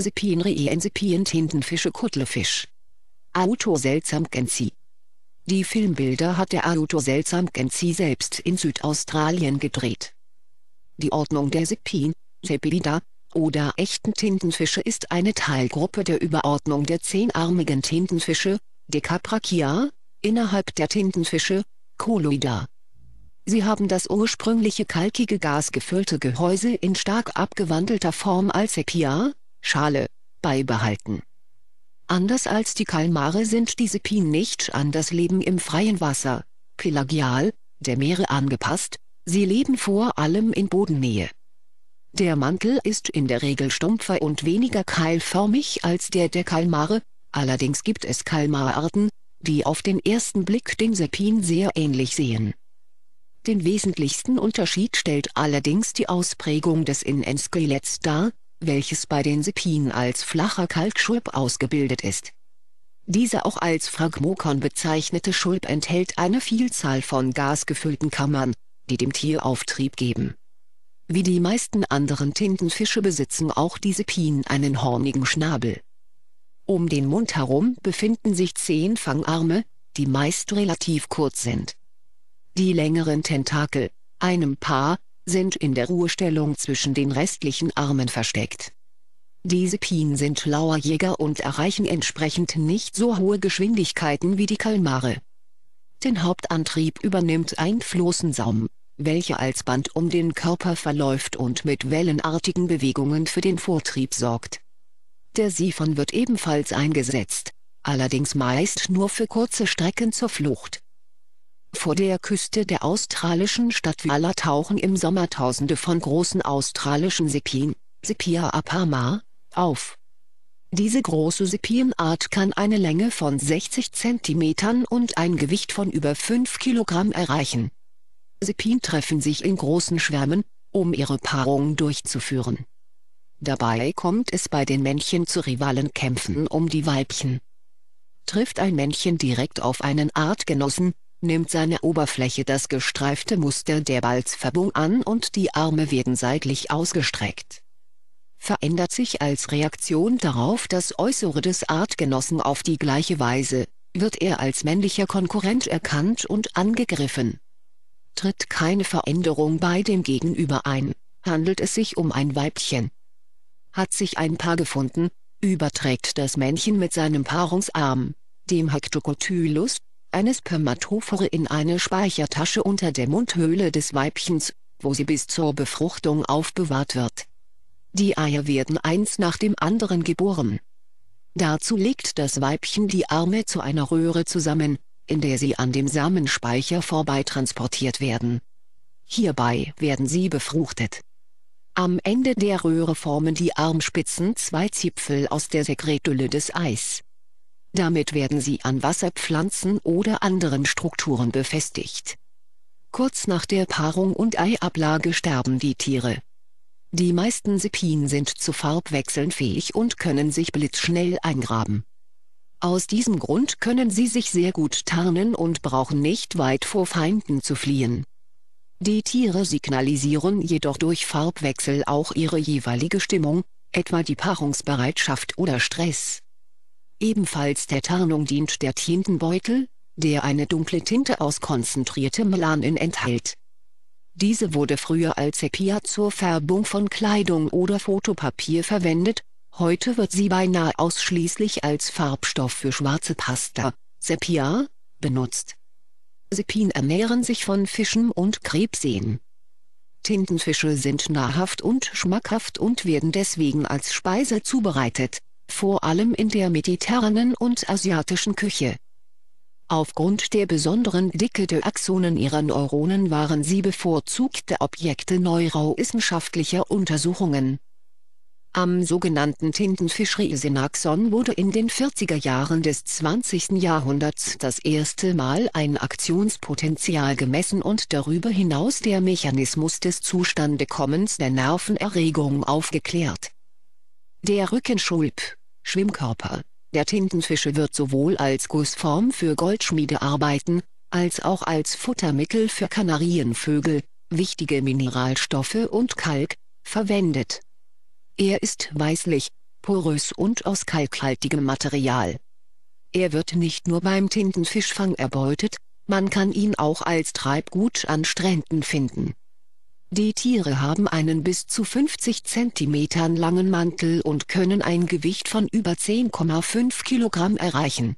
Sepienrehen tintenfische Kuttelfisch. Auto Seltsam Genzi Die Filmbilder hat der Auto Seltsam Genzi selbst in Südaustralien gedreht. Die Ordnung der Sepien, Sepida, oder echten Tintenfische ist eine Teilgruppe der Überordnung der zehnarmigen Tintenfische, Decaprachia, innerhalb der Tintenfische, Colloida. Sie haben das ursprüngliche kalkige gasgefüllte Gehäuse in stark abgewandelter Form als Sepia, Schale, beibehalten. Anders als die Kalmare sind diese Pien nicht an das Leben im freien Wasser, pelagial, der Meere angepasst, sie leben vor allem in Bodennähe. Der Mantel ist in der Regel stumpfer und weniger keilförmig als der der Kalmare, allerdings gibt es Kalmararten, die auf den ersten Blick den Sepin sehr ähnlich sehen. Den wesentlichsten Unterschied stellt allerdings die Ausprägung des Innenskeletts dar, welches bei den Sepien als flacher Kalkschulp ausgebildet ist. Diese auch als Phragmokon bezeichnete Schulp enthält eine Vielzahl von gasgefüllten Kammern, die dem Tier Auftrieb geben. Wie die meisten anderen Tintenfische besitzen auch die Sepien einen hornigen Schnabel. Um den Mund herum befinden sich zehn Fangarme, die meist relativ kurz sind. Die längeren Tentakel, einem Paar, sind in der Ruhestellung zwischen den restlichen Armen versteckt. Diese Pien sind Jäger und erreichen entsprechend nicht so hohe Geschwindigkeiten wie die Kalmare. Den Hauptantrieb übernimmt ein Flossensaum, welcher als Band um den Körper verläuft und mit wellenartigen Bewegungen für den Vortrieb sorgt. Der Siphon wird ebenfalls eingesetzt, allerdings meist nur für kurze Strecken zur Flucht vor der Küste der australischen Stadt Viala tauchen im Sommer Tausende von großen australischen Sepien, Sepia apama, auf. Diese große Sepienart kann eine Länge von 60 cm und ein Gewicht von über 5 kg erreichen. Sepien treffen sich in großen Schwärmen, um ihre Paarung durchzuführen. Dabei kommt es bei den Männchen zu Rivalenkämpfen um die Weibchen. Trifft ein Männchen direkt auf einen Artgenossen, nimmt seine Oberfläche das gestreifte Muster der Balzfärbung an und die Arme werden seitlich ausgestreckt. Verändert sich als Reaktion darauf das Äußere des Artgenossen auf die gleiche Weise, wird er als männlicher Konkurrent erkannt und angegriffen. Tritt keine Veränderung bei dem Gegenüber ein, handelt es sich um ein Weibchen. Hat sich ein Paar gefunden, überträgt das Männchen mit seinem Paarungsarm, dem Hectocotylus, eine Spermatophore in eine Speichertasche unter der Mundhöhle des Weibchens, wo sie bis zur Befruchtung aufbewahrt wird. Die Eier werden eins nach dem anderen geboren. Dazu legt das Weibchen die Arme zu einer Röhre zusammen, in der sie an dem Samenspeicher vorbeitransportiert werden. Hierbei werden sie befruchtet. Am Ende der Röhre formen die Armspitzen zwei Zipfel aus der Sekretülle des Eis. Damit werden sie an Wasserpflanzen oder anderen Strukturen befestigt. Kurz nach der Paarung und Eiablage sterben die Tiere. Die meisten Sepien sind zu Farbwechseln fähig und können sich blitzschnell eingraben. Aus diesem Grund können sie sich sehr gut tarnen und brauchen nicht weit vor Feinden zu fliehen. Die Tiere signalisieren jedoch durch Farbwechsel auch ihre jeweilige Stimmung, etwa die Paarungsbereitschaft oder Stress. Ebenfalls der Tarnung dient der Tintenbeutel, der eine dunkle Tinte aus konzentriertem Melanin enthält. Diese wurde früher als Sepia zur Färbung von Kleidung oder Fotopapier verwendet, heute wird sie beinahe ausschließlich als Farbstoff für schwarze Pasta, Sepia, benutzt. Sepien ernähren sich von Fischen und Krebseen. Tintenfische sind nahrhaft und schmackhaft und werden deswegen als Speise zubereitet vor allem in der mediterranen und asiatischen Küche. Aufgrund der besonderen Dicke der Axonen ihrer Neuronen waren sie bevorzugte Objekte neurowissenschaftlicher Untersuchungen. Am sogenannten tintenfisch riesen wurde in den 40er Jahren des 20. Jahrhunderts das erste Mal ein Aktionspotenzial gemessen und darüber hinaus der Mechanismus des Zustandekommens der Nervenerregung aufgeklärt. Der Rückenschulp Schwimmkörper. Der Tintenfische wird sowohl als Gussform für Goldschmiedearbeiten, als auch als Futtermittel für Kanarienvögel, wichtige Mineralstoffe und Kalk, verwendet. Er ist weißlich, porös und aus kalkhaltigem Material. Er wird nicht nur beim Tintenfischfang erbeutet, man kann ihn auch als Treibgut an Stränden finden die Tiere haben einen bis zu 50 cm langen Mantel und können ein Gewicht von über 10,5 kg erreichen.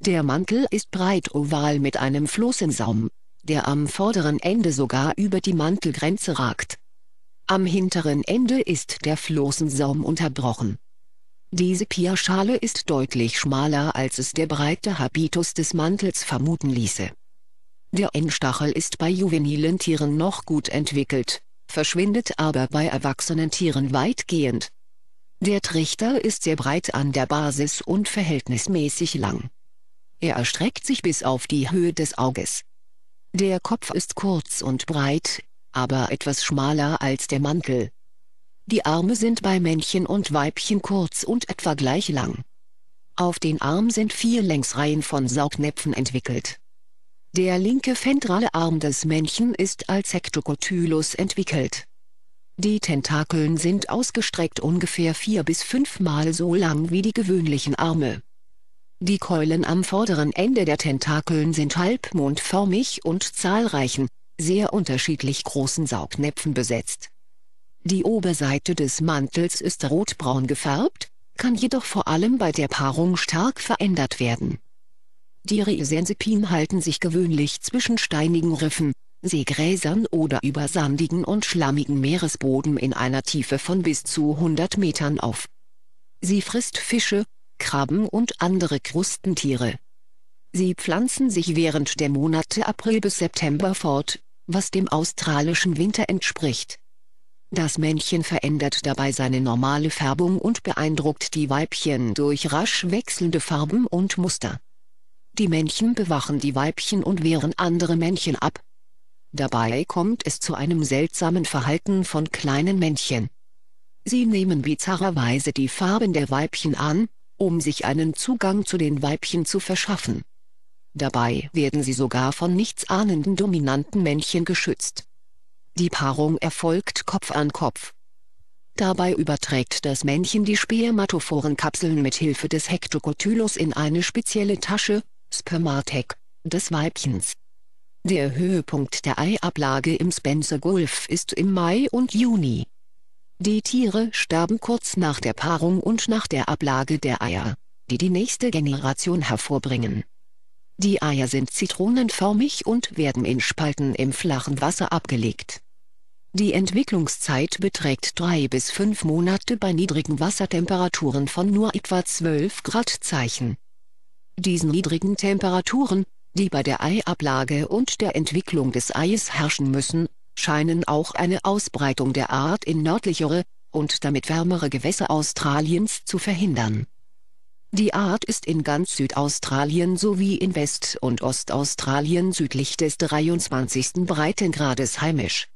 Der Mantel ist breit oval mit einem Flossensaum, der am vorderen Ende sogar über die Mantelgrenze ragt. Am hinteren Ende ist der Flossensaum unterbrochen. Diese Pierschale ist deutlich schmaler als es der breite Habitus des Mantels vermuten ließe. Der Endstachel ist bei juvenilen Tieren noch gut entwickelt, verschwindet aber bei erwachsenen Tieren weitgehend. Der Trichter ist sehr breit an der Basis und verhältnismäßig lang. Er erstreckt sich bis auf die Höhe des Auges. Der Kopf ist kurz und breit, aber etwas schmaler als der Mantel. Die Arme sind bei Männchen und Weibchen kurz und etwa gleich lang. Auf den Arm sind vier Längsreihen von Saugnäpfen entwickelt. Der linke ventrale Arm des Männchen ist als Hektokotylus entwickelt. Die Tentakeln sind ausgestreckt ungefähr vier bis fünfmal so lang wie die gewöhnlichen Arme. Die Keulen am vorderen Ende der Tentakeln sind halbmondförmig und zahlreichen, sehr unterschiedlich großen Saugnäpfen besetzt. Die Oberseite des Mantels ist rotbraun gefärbt, kann jedoch vor allem bei der Paarung stark verändert werden die Riesensepien halten sich gewöhnlich zwischen steinigen Riffen, Seegräsern oder über sandigen und schlammigen Meeresboden in einer Tiefe von bis zu 100 Metern auf. Sie frisst Fische, Krabben und andere Krustentiere. Sie pflanzen sich während der Monate April bis September fort, was dem australischen Winter entspricht. Das Männchen verändert dabei seine normale Färbung und beeindruckt die Weibchen durch rasch wechselnde Farben und Muster. Die Männchen bewachen die Weibchen und wehren andere Männchen ab. Dabei kommt es zu einem seltsamen Verhalten von kleinen Männchen. Sie nehmen bizarrerweise die Farben der Weibchen an, um sich einen Zugang zu den Weibchen zu verschaffen. Dabei werden sie sogar von nichtsahnenden dominanten Männchen geschützt. Die Paarung erfolgt Kopf an Kopf. Dabei überträgt das Männchen die Spermatophorenkapseln mit Hilfe des Hektokotylus in eine spezielle Tasche, Spermatec, des Weibchens. Der Höhepunkt der Eiablage im Spencer Gulf ist im Mai und Juni. Die Tiere sterben kurz nach der Paarung und nach der Ablage der Eier, die die nächste Generation hervorbringen. Die Eier sind zitronenförmig und werden in Spalten im flachen Wasser abgelegt. Die Entwicklungszeit beträgt drei bis fünf Monate bei niedrigen Wassertemperaturen von nur etwa 12 Grad Zeichen. Diesen niedrigen Temperaturen, die bei der Eiablage und der Entwicklung des Eies herrschen müssen, scheinen auch eine Ausbreitung der Art in nördlichere, und damit wärmere Gewässer Australiens zu verhindern. Die Art ist in ganz Südaustralien sowie in West- und Ostaustralien südlich des 23. Breitengrades heimisch